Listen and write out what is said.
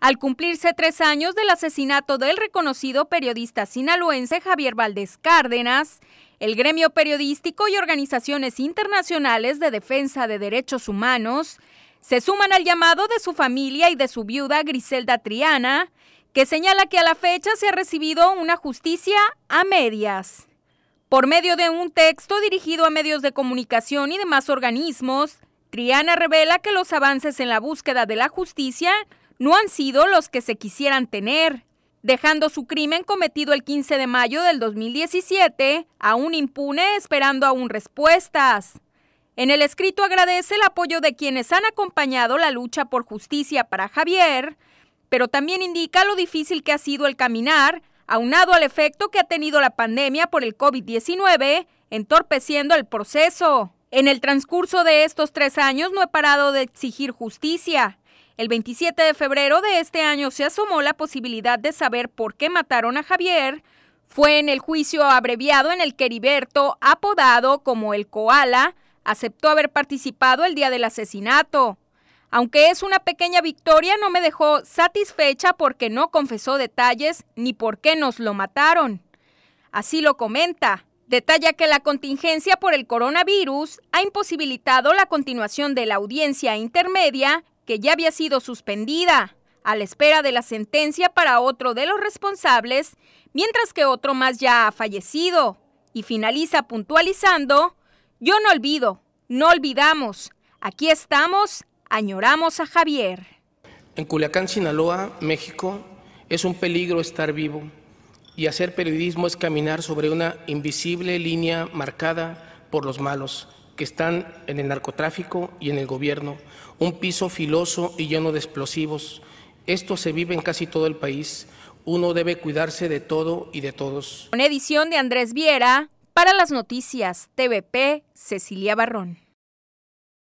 Al cumplirse tres años del asesinato del reconocido periodista sinaloense Javier Valdés Cárdenas, el gremio periodístico y organizaciones internacionales de defensa de derechos humanos se suman al llamado de su familia y de su viuda Griselda Triana, que señala que a la fecha se ha recibido una justicia a medias. Por medio de un texto dirigido a medios de comunicación y demás organismos, Triana revela que los avances en la búsqueda de la justicia no han sido los que se quisieran tener, dejando su crimen cometido el 15 de mayo del 2017 aún impune esperando aún respuestas. En el escrito agradece el apoyo de quienes han acompañado la lucha por justicia para Javier, pero también indica lo difícil que ha sido el caminar, aunado al efecto que ha tenido la pandemia por el COVID-19, entorpeciendo el proceso. En el transcurso de estos tres años no he parado de exigir justicia, el 27 de febrero de este año se asomó la posibilidad de saber por qué mataron a Javier. Fue en el juicio abreviado en el que Heriberto, apodado como el Koala, aceptó haber participado el día del asesinato. Aunque es una pequeña victoria, no me dejó satisfecha porque no confesó detalles ni por qué nos lo mataron. Así lo comenta. Detalla que la contingencia por el coronavirus ha imposibilitado la continuación de la audiencia intermedia que ya había sido suspendida, a la espera de la sentencia para otro de los responsables, mientras que otro más ya ha fallecido. Y finaliza puntualizando, yo no olvido, no olvidamos, aquí estamos, añoramos a Javier. En Culiacán, Sinaloa, México, es un peligro estar vivo y hacer periodismo es caminar sobre una invisible línea marcada por los malos que están en el narcotráfico y en el gobierno, un piso filoso y lleno de explosivos. Esto se vive en casi todo el país. Uno debe cuidarse de todo y de todos. Una edición de Andrés Viera para las noticias TVP, Cecilia Barrón.